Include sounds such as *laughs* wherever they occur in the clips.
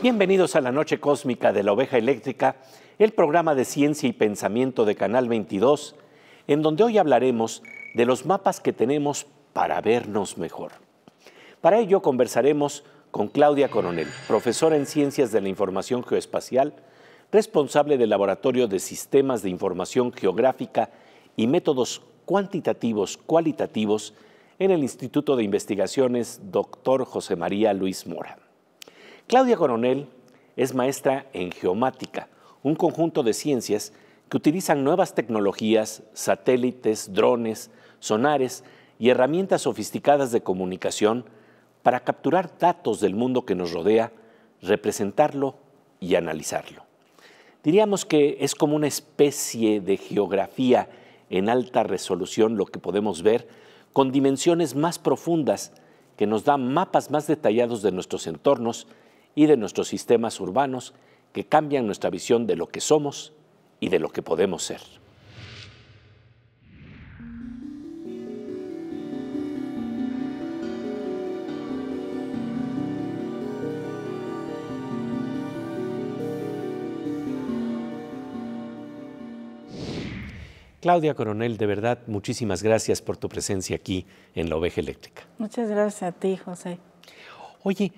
Bienvenidos a la Noche Cósmica de la Oveja Eléctrica, el programa de ciencia y pensamiento de Canal 22, en donde hoy hablaremos de los mapas que tenemos para vernos mejor. Para ello conversaremos con Claudia Coronel, profesora en Ciencias de la Información Geoespacial, responsable del Laboratorio de Sistemas de Información Geográfica y Métodos Cuantitativos Cualitativos en el Instituto de Investigaciones Dr. José María Luis Mora. Claudia Coronel es maestra en geomática, un conjunto de ciencias que utilizan nuevas tecnologías, satélites, drones, sonares y herramientas sofisticadas de comunicación para capturar datos del mundo que nos rodea, representarlo y analizarlo. Diríamos que es como una especie de geografía en alta resolución lo que podemos ver, con dimensiones más profundas que nos dan mapas más detallados de nuestros entornos y de nuestros sistemas urbanos que cambian nuestra visión de lo que somos y de lo que podemos ser. Claudia Coronel, de verdad, muchísimas gracias por tu presencia aquí en La Oveja Eléctrica. Muchas gracias a ti, José. Oye,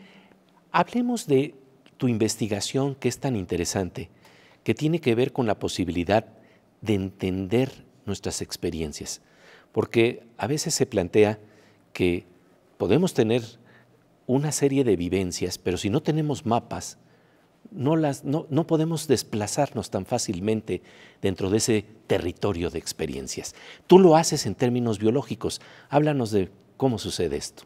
Hablemos de tu investigación que es tan interesante, que tiene que ver con la posibilidad de entender nuestras experiencias, porque a veces se plantea que podemos tener una serie de vivencias, pero si no tenemos mapas, no, las, no, podemos desplazarnos tan fácilmente dentro de ese territorio de experiencias. Tú lo haces en términos biológicos. Háblanos de cómo sucede esto.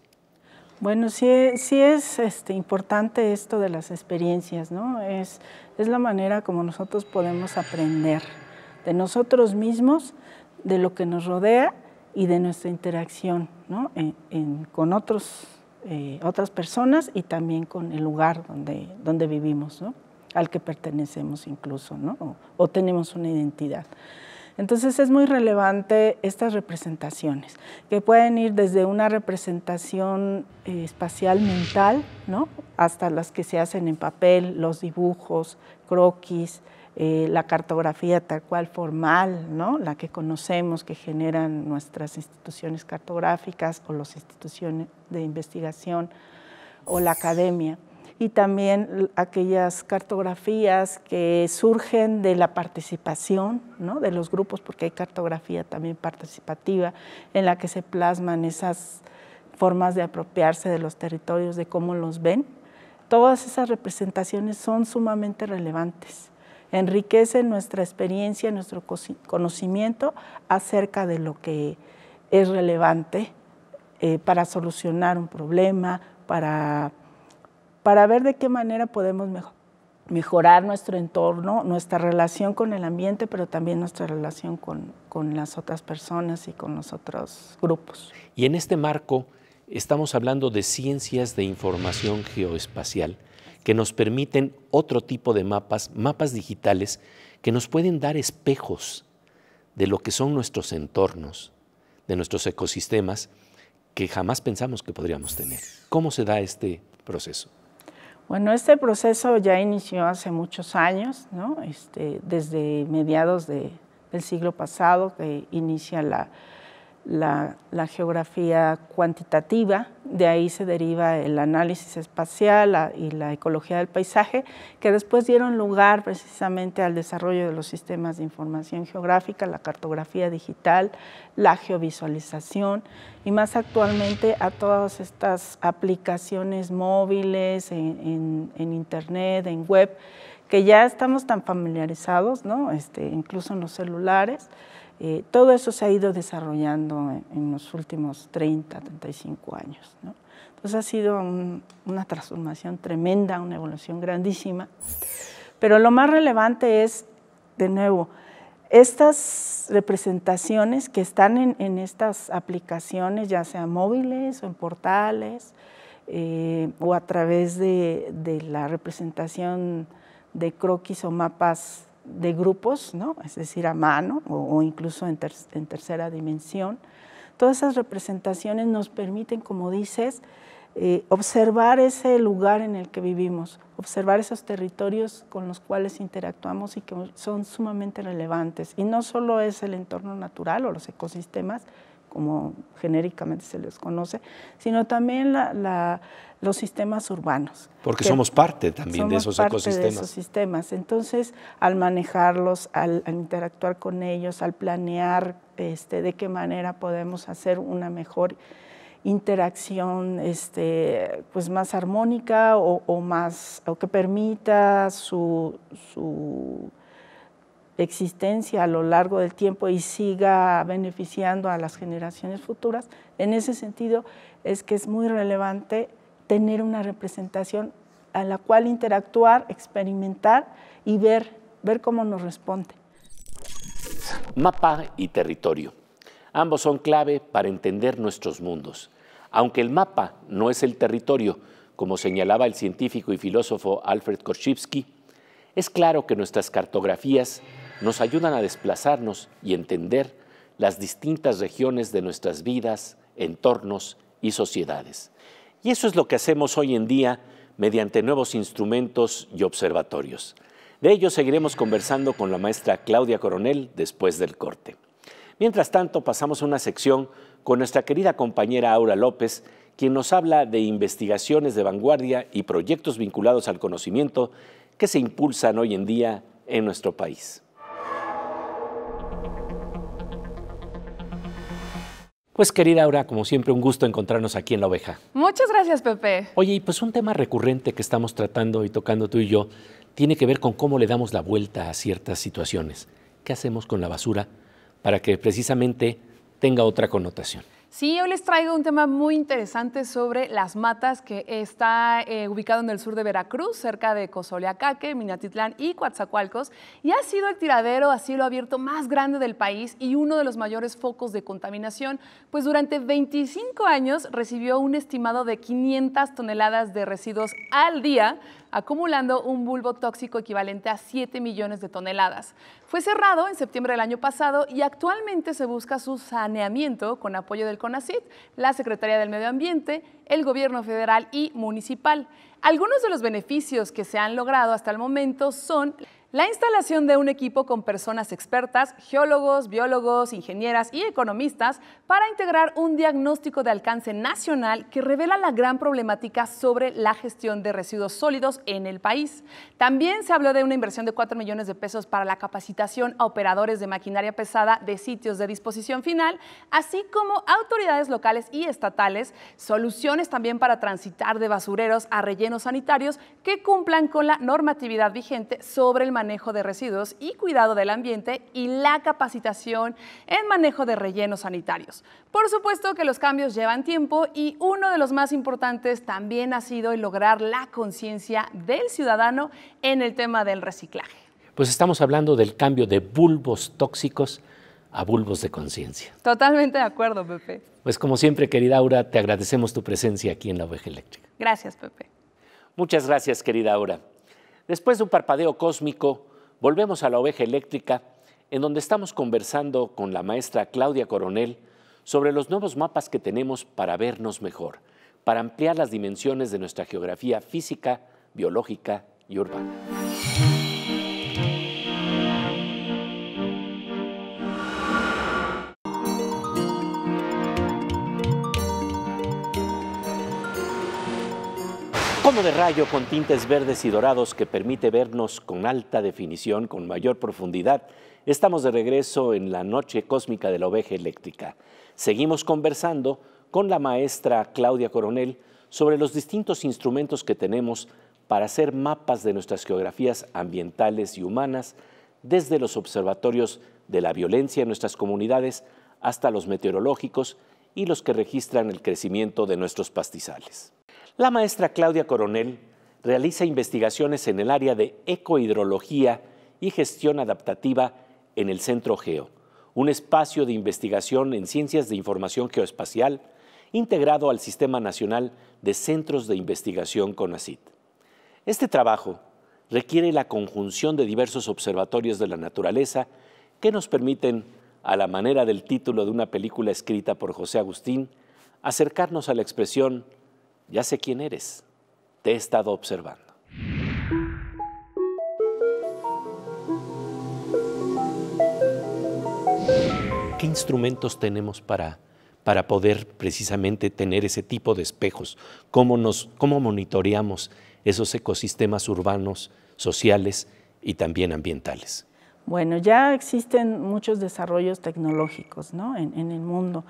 Bueno, sí, es este, importante esto de las experiencias, ¿no? Es, la manera como nosotros podemos aprender de nosotros mismos, de lo que nos rodea y de nuestra interacción ¿no? con otros, eh, otras personas y también con el lugar donde, vivimos, ¿no? al que pertenecemos incluso, ¿no? o tenemos una identidad. Entonces es muy relevante estas representaciones, que pueden ir desde una representación eh, espacial mental, ¿no? hasta las que se hacen en papel, los dibujos, croquis, eh, la cartografía tal cual formal, la que conocemos que generan nuestras instituciones cartográficas o las instituciones de investigación o la academia y también aquellas cartografías que surgen de la participación de los grupos, porque hay cartografía también participativa en la que se plasman esas formas de apropiarse de los territorios, de cómo los ven. Todas esas representaciones son sumamente relevantes, enriquecen nuestra experiencia, nuestro conocimiento acerca de lo que es relevante eh, para solucionar un problema, para para ver de qué manera podemos mejorar nuestro entorno, nuestra relación con el ambiente, pero también nuestra relación con las otras personas y con los otros grupos. Y en este marco estamos hablando de ciencias de información geoespacial que nos permiten otro tipo de mapas, mapas digitales, que nos pueden dar espejos de lo que son nuestros entornos, de nuestros ecosistemas, que jamás pensamos que podríamos tener. ¿Cómo se da este proceso? Bueno, este proceso ya inició hace muchos años, este, desde mediados del siglo pasado que inicia la, la, geografía cuantitativa, de ahí se deriva el análisis espacial y la ecología del paisaje, que después dieron lugar precisamente al desarrollo de los sistemas de información geográfica, la cartografía digital, la geovisualización y más actualmente a todas estas aplicaciones móviles, en, internet, en web, que ya estamos tan familiarizados, este, incluso en los celulares, eh, todo eso se ha ido desarrollando en, los últimos 30, 35 años. Entonces ha sido una transformación tremenda, una evolución grandísima. Pero lo más relevante es, de nuevo, estas representaciones que están en, estas aplicaciones, ya sean móviles o en portales, eh, o a través de la representación de croquis o mapas de grupos, ¿no? es decir, a mano o, incluso en, tercera dimensión. Todas esas representaciones nos permiten, como dices, eh, observar ese lugar en el que vivimos, observar esos territorios con los cuales interactuamos y que son sumamente relevantes. Y no solo es el entorno natural o los ecosistemas, como genéricamente se les conoce, sino también los sistemas urbanos. Porque somos parte también de esos parte ecosistemas. De esos sistemas. Entonces, al manejarlos, al, interactuar con ellos, al planear este, de qué manera podemos hacer una mejor interacción este, pues más armónica o, más o que permita su existencia a lo largo del tiempo y siga beneficiando a las generaciones futuras. En ese sentido es que es muy relevante tener una representación a la cual interactuar, experimentar y ver, ver cómo nos responde. Mapa y territorio. Ambos son clave para entender nuestros mundos. Aunque el mapa no es el territorio, como señalaba el científico y filósofo Alfred Korzybski, es claro que nuestras cartografías nos ayudan a desplazarnos y entender las distintas regiones de nuestras vidas, entornos y sociedades. Y eso es lo que hacemos hoy en día mediante nuevos instrumentos y observatorios. De ello seguiremos conversando con la maestra Claudia Coronel después del corte. Mientras tanto, pasamos a una sección con nuestra querida compañera Aura López, quien nos habla de investigaciones de vanguardia y proyectos vinculados al conocimiento que se impulsan hoy en día en nuestro país. Pues querida Aura, como siempre, un gusto encontrarnos aquí en La Oveja. Muchas gracias, Pepe. Oye, y pues un tema recurrente que estamos tratando y tocando tú y yo tiene que ver con cómo le damos la vuelta a ciertas situaciones. ¿Qué hacemos con la basura para que precisamente tenga otra connotación? Sí, hoy les traigo un tema muy interesante sobre las matas que está eh, ubicado en el sur de Veracruz, cerca de Cozoleacaque, Minatitlán y Coatzacoalcos, y ha sido el tiradero a cielo abierto más grande del país y uno de los mayores focos de contaminación, pues durante 25 años recibió un estimado de 500 toneladas de residuos al día acumulando un bulbo tóxico equivalente a 7 millones de toneladas. Fue cerrado en septiembre del año pasado y actualmente se busca su saneamiento con apoyo del CONACYT, la Secretaría del Medio Ambiente, el Gobierno federal y municipal. Algunos de los beneficios que se han logrado hasta el momento son la instalación de un equipo con personas expertas, geólogos, biólogos, ingenieras y economistas para integrar un diagnóstico de alcance nacional que revela la gran problemática sobre la gestión de residuos sólidos en el país. También se habló de una inversión de 4 millones de pesos para la capacitación a operadores de maquinaria pesada de sitios de disposición final, así como autoridades locales y estatales, soluciones también para transitar de basureros a rellenos sanitarios que cumplan con la normatividad vigente sobre el manejo manejo de residuos y cuidado del ambiente y la capacitación en manejo de rellenos sanitarios. Por supuesto que los cambios llevan tiempo y uno de los más importantes también ha sido el lograr la conciencia del ciudadano en el tema del reciclaje. Pues estamos hablando del cambio de bulbos tóxicos a bulbos de conciencia. Totalmente de acuerdo, Pepe. Pues como siempre, querida Aura, te agradecemos tu presencia aquí en la Oveja Eléctrica. Gracias, Pepe. Muchas gracias, querida Aura. Después de un parpadeo cósmico, volvemos a la oveja eléctrica, en donde estamos conversando con la maestra Claudia Coronel sobre los nuevos mapas que tenemos para vernos mejor, para ampliar las dimensiones de nuestra geografía física, biológica y urbana. de rayo con tintes verdes y dorados que permite vernos con alta definición, con mayor profundidad. Estamos de regreso en la noche cósmica de la oveja eléctrica. Seguimos conversando con la maestra Claudia Coronel sobre los distintos instrumentos que tenemos para hacer mapas de nuestras geografías ambientales y humanas, desde los observatorios de la violencia en nuestras comunidades hasta los meteorológicos y los que registran el crecimiento de nuestros pastizales. La maestra Claudia Coronel realiza investigaciones en el área de ecohidrología y gestión adaptativa en el Centro Geo, un espacio de investigación en ciencias de información geoespacial integrado al Sistema Nacional de Centros de Investigación CONACIT. Este trabajo requiere la conjunción de diversos observatorios de la naturaleza que nos permiten, a la manera del título de una película escrita por José Agustín, acercarnos a la expresión ya sé quién eres. Te he estado observando. ¿Qué instrumentos tenemos para, para poder precisamente tener ese tipo de espejos? ¿Cómo, monitoreamos esos ecosistemas urbanos, sociales y también ambientales? Bueno, ya existen muchos desarrollos tecnológicos en el mundo.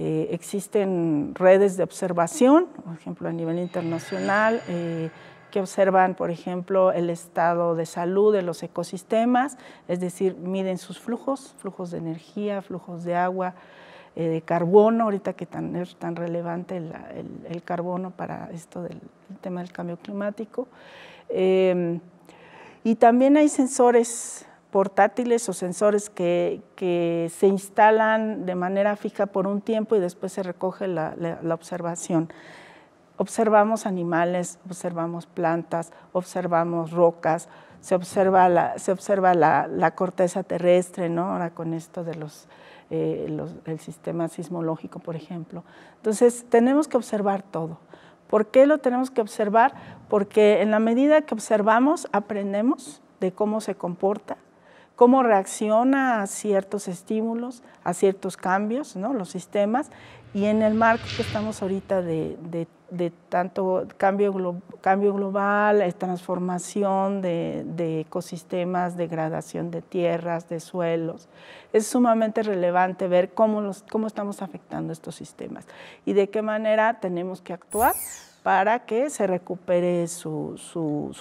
Eh, existen redes de observación, por ejemplo, a nivel internacional, eh, que observan, por ejemplo, el estado de salud de los ecosistemas, es decir, miden sus flujos, flujos de energía, flujos de agua, eh, de carbono, ahorita que tan, es tan relevante el, el carbono para esto del tema del cambio climático. y también hay sensores portátiles o sensores que, se instalan de manera fija por un tiempo y después se recoge la, observación. Observamos animales, observamos plantas, observamos rocas, se observa la, se observa la corteza terrestre, ¿no? ahora con esto de eh, los, el sistema sismológico, por ejemplo. Entonces, tenemos que observar todo. ¿Por qué lo tenemos que observar? Porque en la medida que observamos, aprendemos de cómo se comporta cómo reacciona a ciertos estímulos, a ciertos cambios, ¿no? los sistemas, y en el marco que estamos ahorita de, tanto cambio, cambio global, transformación de, ecosistemas, degradación de tierras, de suelos, es sumamente relevante ver cómo, los, cómo estamos afectando estos sistemas y de qué manera tenemos que actuar para que se recupere su,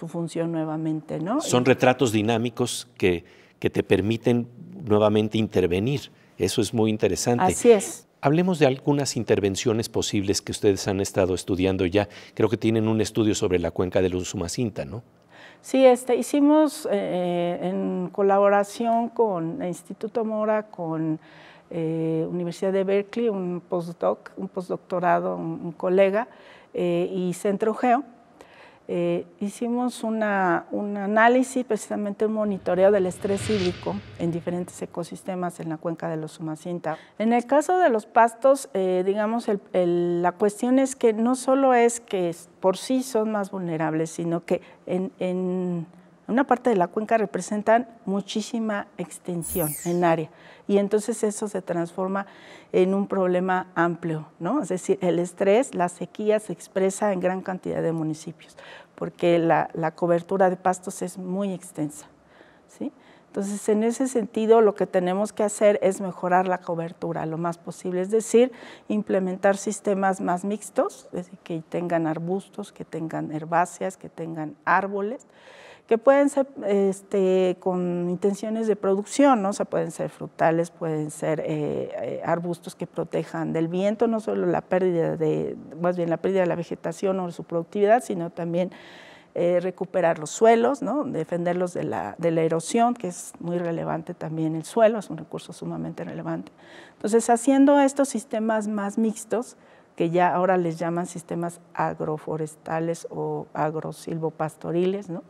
función nuevamente. ¿no? Son retratos dinámicos que que te permiten nuevamente intervenir. Eso es muy interesante. Así es. Hablemos de algunas intervenciones posibles que ustedes han estado estudiando ya. Creo que tienen un estudio sobre la cuenca del Usumacinta, ¿no? Sí, este, hicimos eh, en colaboración con el Instituto Mora, con eh, Universidad de Berkeley, un postdoc, un postdoctorado, un, colega, eh, y Centro Geo eh, hicimos una, un análisis, precisamente un monitoreo del estrés hídrico en diferentes ecosistemas en la cuenca de los Sumacinta. En el caso de los pastos, eh, digamos, la cuestión es que no solo es que por sí son más vulnerables, sino que en una parte de la cuenca representan muchísima extensión en área y entonces eso se transforma en un problema amplio, ¿no? Es decir, el estrés, la sequía se expresa en gran cantidad de municipios porque la, cobertura de pastos es muy extensa, ¿sí? Entonces, en ese sentido, lo que tenemos que hacer es mejorar la cobertura lo más posible, es decir, implementar sistemas más mixtos, es decir, que tengan arbustos, que tengan herbáceas, que tengan árboles, que pueden ser este, con intenciones de producción, ¿no? pueden ser frutales, pueden ser eh, eh, arbustos que protejan del viento, no solo la pérdida de, más bien la pérdida de la vegetación o su productividad, sino también eh, recuperar los suelos, defenderlos de la, de la, erosión, que es muy relevante también el suelo, es un recurso sumamente relevante. Entonces, haciendo estos sistemas más mixtos, que ya ahora les llaman sistemas agroforestales o agrosilvopastoriles, ¿no?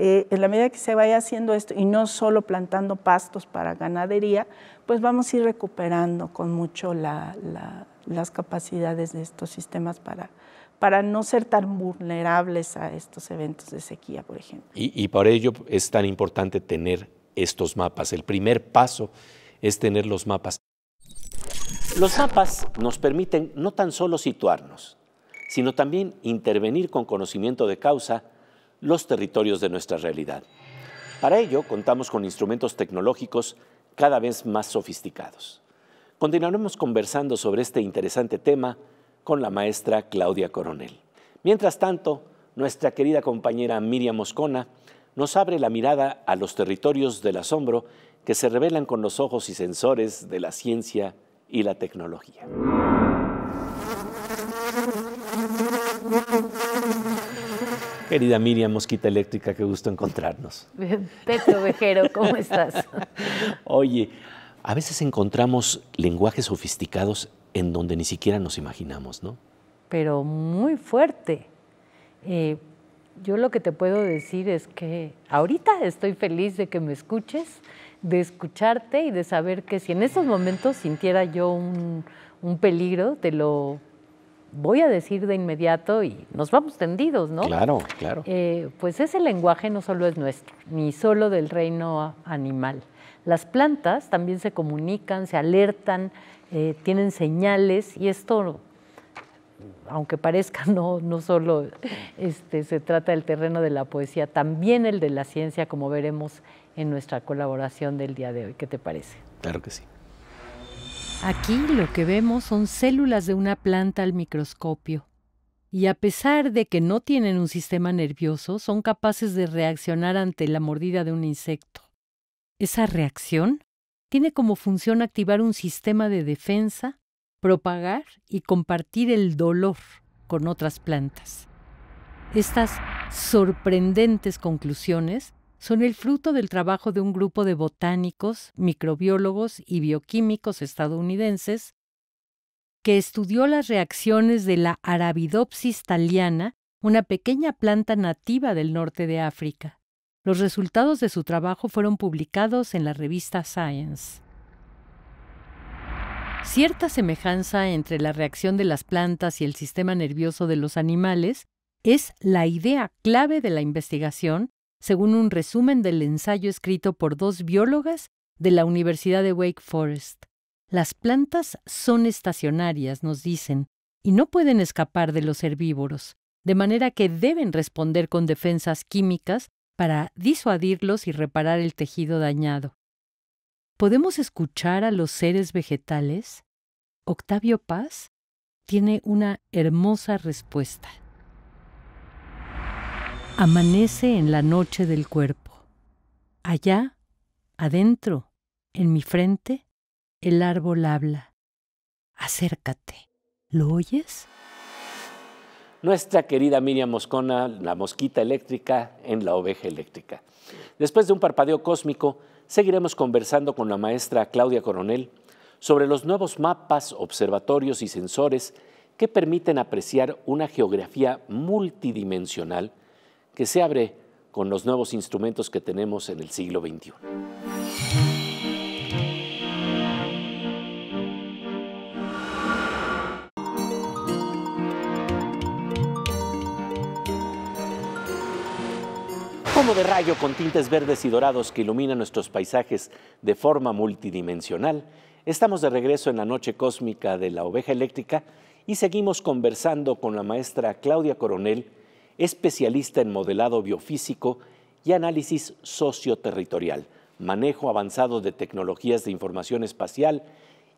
Eh, en la medida que se vaya haciendo esto y no solo plantando pastos para ganadería, pues vamos a ir recuperando con mucho las capacidades de estos sistemas para, no ser tan vulnerables a estos eventos de sequía, por ejemplo. Y, y por ello es tan importante tener estos mapas. El primer paso es tener los mapas. Los mapas nos permiten no tan solo situarnos, sino también intervenir con conocimiento de causa los territorios de nuestra realidad. Para ello, contamos con instrumentos tecnológicos cada vez más sofisticados. Continuaremos conversando sobre este interesante tema con la maestra Claudia Coronel. Mientras tanto, nuestra querida compañera Miriam Moscona nos abre la mirada a los territorios del asombro que se revelan con los ojos y sensores de la ciencia y la tecnología. Querida Miriam Mosquita Eléctrica, qué gusto encontrarnos. Petro Vejero, ¿cómo estás? *laughs* Oye, a veces encontramos lenguajes sofisticados en donde ni siquiera nos imaginamos, ¿no? Pero muy fuerte. Eh, yo lo que te puedo decir es que ahorita estoy feliz de que me escuches, de escucharte y de saber que si en esos momentos sintiera yo un, un peligro, te lo voy a decir de inmediato y nos vamos tendidos, ¿no? Claro, claro. Eh, pues ese lenguaje no solo es nuestro, ni solo del reino animal. Las plantas también se comunican, se alertan, eh, tienen señales y esto, aunque parezca *laughs* no, no solo este, se trata del terreno de la poesía, también el de la ciencia, como veremos en nuestra colaboración del día de hoy. ¿Qué te parece? Claro que sí. Aquí lo que vemos son células de una planta al microscopio. Y a pesar de que no tienen un sistema nervioso, son capaces de reaccionar ante la mordida de un insecto. Esa reacción tiene como función activar un sistema de defensa, propagar y compartir el dolor con otras plantas. Estas sorprendentes conclusiones son el fruto del trabajo de un grupo de botánicos, microbiólogos y bioquímicos estadounidenses que estudió las reacciones de la Arabidopsis thaliana, una pequeña planta nativa del norte de África. Los resultados de su trabajo fueron publicados en la revista Science. Cierta semejanza entre la reacción de las plantas y el sistema nervioso de los animales es la idea clave de la investigación según un resumen del ensayo escrito por dos biólogas de la Universidad de Wake Forest. Las plantas son estacionarias, nos dicen, y no pueden escapar de los herbívoros, de manera que deben responder con defensas químicas para disuadirlos y reparar el tejido dañado. ¿Podemos escuchar a los seres vegetales? Octavio Paz tiene una hermosa respuesta. Amanece en la noche del cuerpo. Allá, adentro, en mi frente, el árbol habla. Acércate. ¿Lo oyes? Nuestra querida Miriam Moscona, la mosquita eléctrica en la oveja eléctrica. Después de un parpadeo cósmico, seguiremos conversando con la maestra Claudia Coronel sobre los nuevos mapas, observatorios y sensores que permiten apreciar una geografía multidimensional que se abre con los nuevos instrumentos que tenemos en el siglo XXI. Como de rayo con tintes verdes y dorados que ilumina nuestros paisajes de forma multidimensional, estamos de regreso en la noche cósmica de la oveja eléctrica y seguimos conversando con la maestra Claudia Coronel especialista en modelado biofísico y análisis socioterritorial, manejo avanzado de tecnologías de información espacial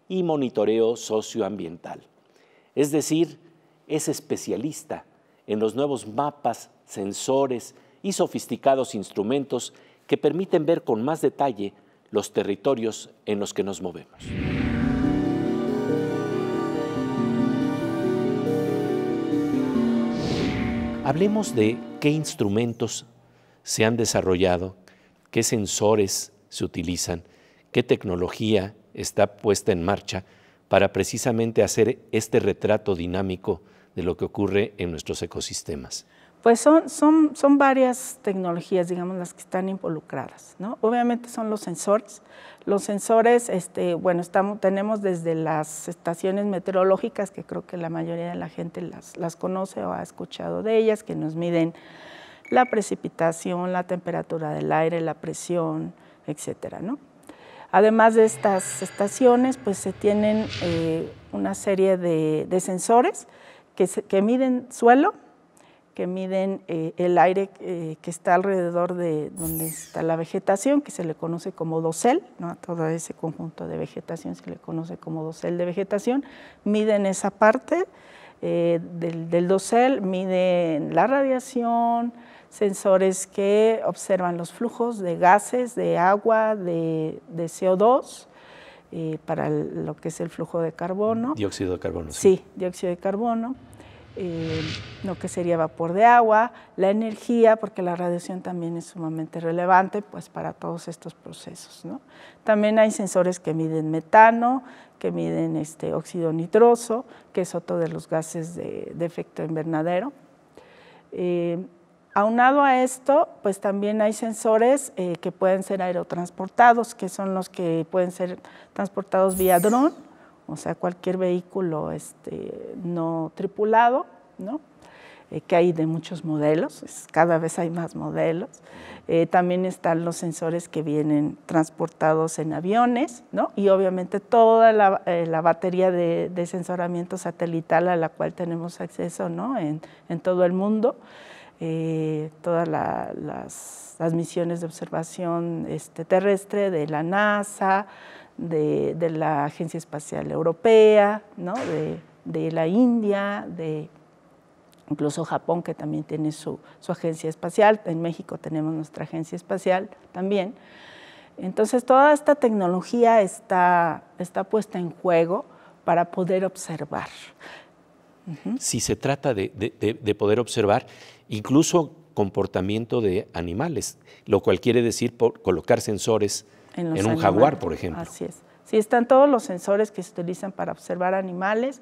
y monitoreo socioambiental. Es decir, es especialista en los nuevos mapas, sensores y sofisticados instrumentos que permiten ver con más detalle los territorios en los que nos movemos. Hablemos de qué instrumentos se han desarrollado, qué sensores se utilizan, qué tecnología está puesta en marcha para precisamente hacer este retrato dinámico de lo que ocurre en nuestros ecosistemas. Pues son, varias tecnologías, digamos, las que están involucradas, ¿no? Obviamente son los sensores. Los sensores, este, bueno, estamos, tenemos desde las estaciones meteorológicas, que creo que la mayoría de la gente las, conoce o ha escuchado de ellas, que nos miden la precipitación, la temperatura del aire, la presión, etcétera, ¿no? Además de estas estaciones, pues se tienen eh, una serie de, sensores que miden suelo, que miden eh, el aire eh, que está alrededor de donde está la vegetación, que se le conoce como dosel, todo ese conjunto de vegetación se le conoce como dosel de vegetación, miden esa parte eh, del, dosel, miden la radiación, sensores que observan los flujos de gases, de agua, de, CO2, para lo que es el flujo de carbono. Dióxido de carbono. sí dióxido de carbono eh, lo que sería vapor de agua, la energía, porque la radiación también es sumamente relevante pues, para todos estos procesos. También hay sensores que miden metano, que miden este, óxido nitroso, que es otro de los gases de, efecto invernadero. Eh, aunado a esto, pues también hay sensores eh, que pueden ser aerotransportados, que son los que pueden ser transportados vía dron o sea, cualquier vehículo este, no tripulado, ¿no? Eh, que hay de muchos modelos, cada vez hay más modelos. Eh, también están los sensores que vienen transportados en aviones, Y obviamente toda eh, la, batería de, de, sensoramiento satelital a la cual tenemos acceso, En, todo el mundo. todas las, misiones de observación este, terrestre de la NASA, de, la Agencia Espacial Europea, de, la India, de incluso Japón, que también tiene su, agencia espacial. En México tenemos nuestra agencia espacial también. Entonces, toda esta tecnología está, puesta en juego para poder observar. Si se trata de, poder observar incluso comportamiento de animales, lo cual quiere decir colocar sensores en, un jaguar, por ejemplo. Así es. Sí, están todos los sensores que se utilizan para observar animales,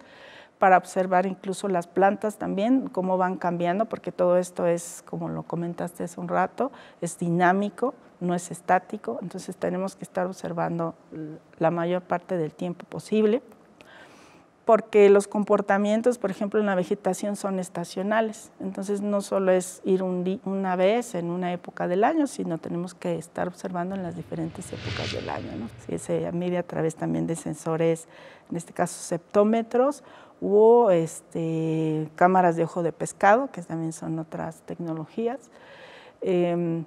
para observar incluso las plantas también, cómo van cambiando, porque todo esto es, como lo comentaste hace un rato, es dinámico, no es estático, entonces tenemos que estar observando la mayor parte del tiempo posible porque los comportamientos, por ejemplo, en la vegetación son estacionales. Entonces no solo es ir una vez en una época del año, sino tenemos que estar observando en las diferentes épocas del año. se eh, mide a través también de sensores, en este caso septómetros, o este, cámaras de ojo de pescado, que también son otras tecnologías. Em,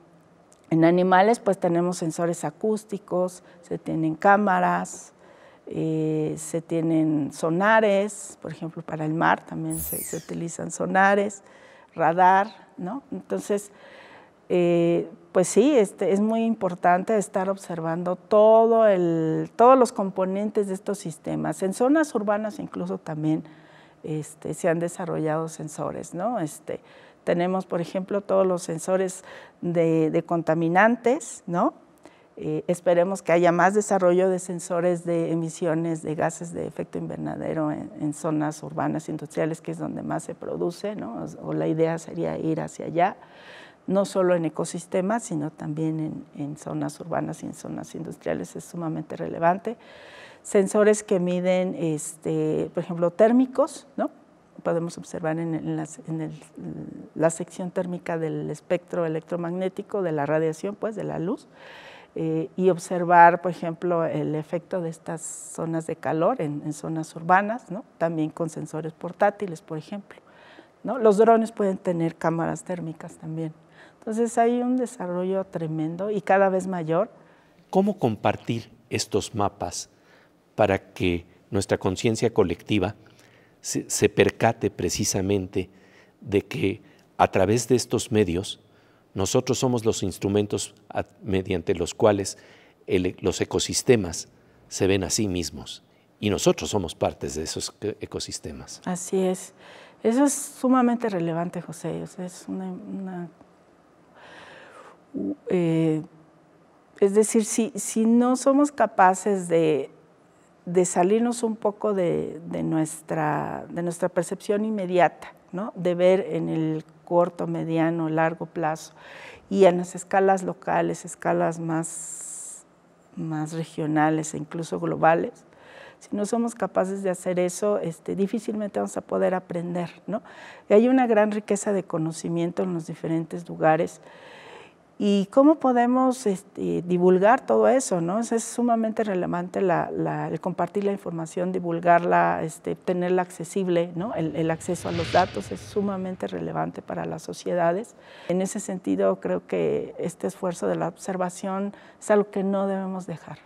en animales pues tenemos sensores acústicos, se tienen cámaras, eh, se tienen sonares, por ejemplo, para el mar también se, utilizan sonares, radar, ¿no? Entonces, eh, pues sí, este, es muy importante estar observando todo todos los componentes de estos sistemas. En zonas urbanas incluso también este, se han desarrollado sensores, ¿no? Este, tenemos, por ejemplo, todos los sensores de contaminantes, ¿no? Eh, esperemos que haya más desarrollo de sensores de emisiones de gases de efecto invernadero en, zonas urbanas industriales, que es donde más se produce, o, la idea sería ir hacia allá, no solo en ecosistemas, sino también en, zonas urbanas y en zonas industriales, es sumamente relevante. Sensores que miden, este, por ejemplo, térmicos, podemos observar en, la sección térmica del espectro electromagnético, de la radiación, pues, de la luz, eh, y observar, por ejemplo, el efecto de estas zonas de calor en, zonas urbanas, también con sensores portátiles, por ejemplo. Los drones pueden tener cámaras térmicas también. Entonces hay un desarrollo tremendo y cada vez mayor. ¿Cómo compartir estos mapas para que nuestra conciencia colectiva se percate precisamente de que a través de estos medios nosotros somos los instrumentos mediante los cuales los ecosistemas se ven a sí mismos y nosotros somos partes de esos ecosistemas. Así es. Eso es sumamente relevante, José. es eh, es decir, si, si no somos capaces de de salirnos un poco de, nuestra, de nuestra percepción inmediata, de ver en el corto, mediano, largo plazo y en las escalas locales, escalas más, más regionales e incluso globales. Si no somos capaces de hacer eso, este, difícilmente vamos a poder aprender. Y hay una gran riqueza de conocimiento en los diferentes lugares ¿Y cómo podemos este, divulgar todo eso? ¿no? Es, sumamente relevante el compartir la información, divulgarla, este, tenerla accesible, ¿no? el, acceso a los datos es sumamente relevante para las sociedades. En ese sentido, creo que este esfuerzo de la observación es algo que no debemos dejar.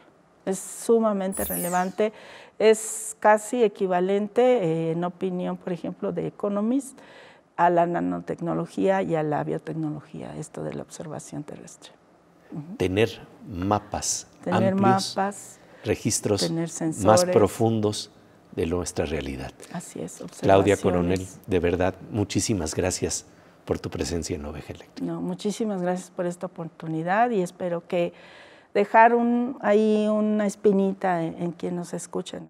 Es sumamente relevante, es casi equivalente eh, en opinión, por ejemplo, de Economist, a la nanotecnología y a la biotecnología, esto de la observación terrestre. Tener mapas tener mapas, registros tener más profundos de nuestra realidad. Así es. Claudia Coronel, de verdad, muchísimas gracias por tu presencia en Oveja Eléctrica. No, muchísimas gracias por esta oportunidad y espero que dejar ahí una espinita en, en quien nos escuchen.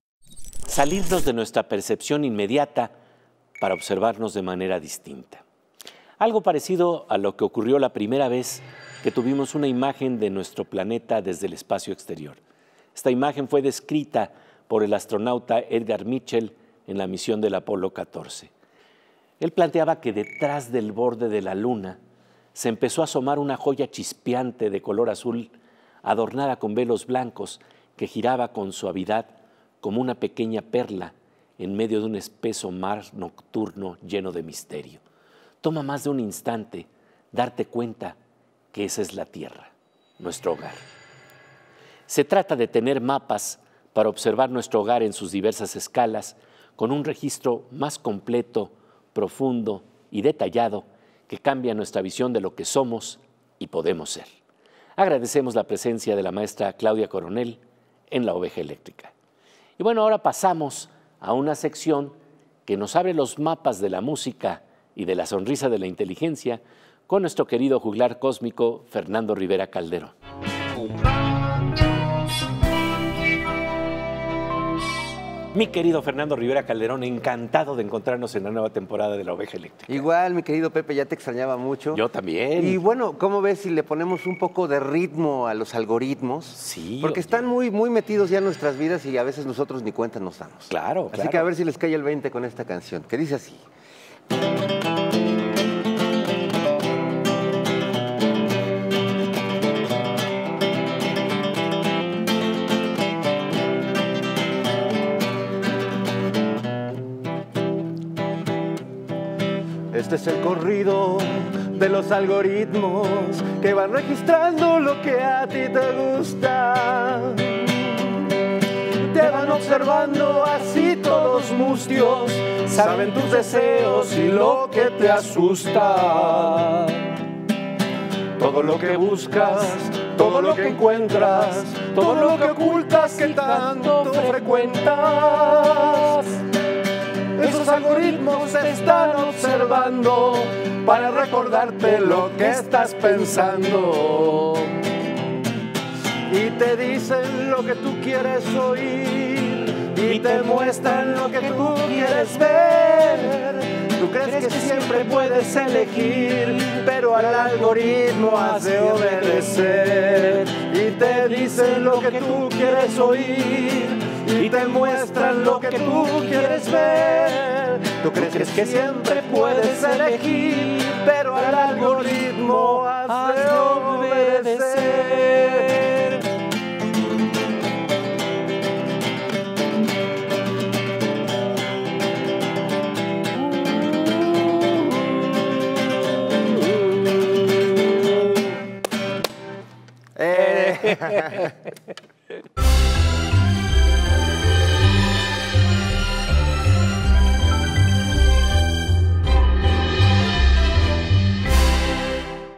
Salirnos de nuestra percepción inmediata para observarnos de manera distinta. Algo parecido a lo que ocurrió la primera vez que tuvimos una imagen de nuestro planeta desde el espacio exterior. Esta imagen fue descrita por el astronauta Edgar Mitchell en la misión del Apolo 14. Él planteaba que detrás del borde de la Luna se empezó a asomar una joya chispeante de color azul adornada con velos blancos que giraba con suavidad como una pequeña perla en medio de un espeso mar nocturno lleno de misterio. Toma más de un instante darte cuenta que esa es la Tierra, nuestro hogar. Se trata de tener mapas para observar nuestro hogar en sus diversas escalas, con un registro más completo, profundo y detallado que cambia nuestra visión de lo que somos y podemos ser. Agradecemos la presencia de la maestra Claudia Coronel en la oveja eléctrica. Y bueno, ahora pasamos a una sección que nos abre los mapas de la música y de la sonrisa de la inteligencia con nuestro querido juglar cósmico Fernando Rivera Calderón. Mi querido Fernando Rivera Calderón, encantado de encontrarnos en la nueva temporada de La Oveja Eléctrica. Igual, mi querido Pepe, ya te extrañaba mucho. Yo también. Y bueno, ¿cómo ves si le ponemos un poco de ritmo a los algoritmos? Sí. Porque están muy, muy metidos ya en nuestras vidas y a veces nosotros ni cuenta nos damos. Claro, Así que a ver si les cae el 20 con esta canción, que dice así. el corrido de los algoritmos que van registrando lo que a ti te gusta. Te van observando así todos mustios, saben tus deseos y lo que te asusta. Todo lo que buscas, todo lo que encuentras, todo lo que ocultas que tanto frecuentas. Esos algoritmos están para recordarte lo que estás pensando. Y te dicen lo que tú quieres oír y te muestran lo que tú quieres ver. Tú crees que siempre puedes elegir, pero al algoritmo has de obedecer. Y te dicen lo que tú quieres oír y te muestran lo que tú quieres ver Tú crees, que, siempre puedes elegir, pero al algoritmo has de obedecer. Eh. *laughs*